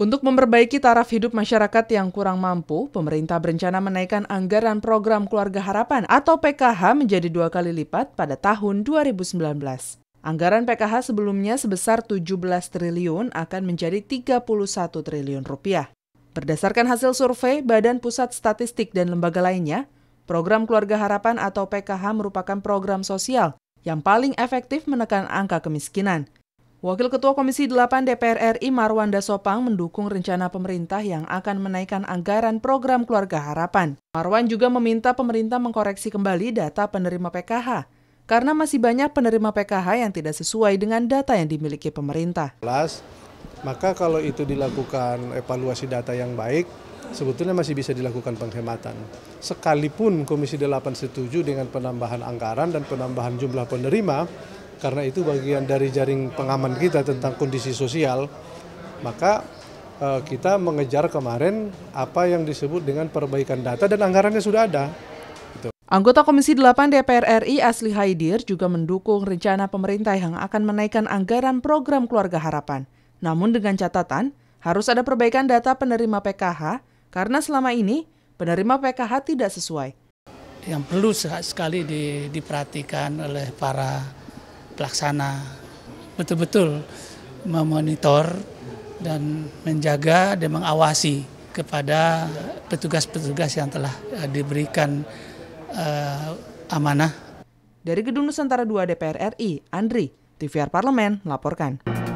Untuk memperbaiki taraf hidup masyarakat yang kurang mampu, pemerintah berencana menaikkan anggaran program Keluarga Harapan atau PKH menjadi dua kali lipat pada tahun 2019. Anggaran PKH sebelumnya sebesar 17 triliun akan menjadi 31 triliun rupiah. Berdasarkan hasil survei Badan Pusat Statistik dan lembaga lainnya, Program Keluarga Harapan atau PKH merupakan program sosial yang paling efektif menekan angka kemiskinan. Wakil Ketua Komisi 8 DPR RI Marwanda Sopang mendukung rencana pemerintah yang akan menaikkan anggaran program Keluarga Harapan. Marwan juga meminta pemerintah mengkoreksi kembali data penerima PKH karena masih banyak penerima PKH yang tidak sesuai dengan data yang dimiliki pemerintah. Maka kalau itu dilakukan evaluasi data yang baik, sebetulnya masih bisa dilakukan penghematan. Sekalipun Komisi 8 setuju dengan penambahan anggaran dan penambahan jumlah penerima, karena itu bagian dari jaring pengaman kita tentang kondisi sosial, maka eh, kita mengejar kemarin apa yang disebut dengan perbaikan data dan anggarannya sudah ada. Gitu. Anggota Komisi 8 DPR RI Asli Haidir juga mendukung rencana pemerintah yang akan menaikkan anggaran program Keluarga Harapan. Namun dengan catatan, harus ada perbaikan data penerima PKH karena selama ini penerima PKH tidak sesuai. Yang perlu sekali di, diperhatikan oleh para pelaksana betul-betul memonitor dan menjaga dan mengawasi kepada petugas-petugas yang telah eh, diberikan uh, amanah. Dari Gedung Nusantara 2 DPR RI, Andri, TVR Parlemen, melaporkan.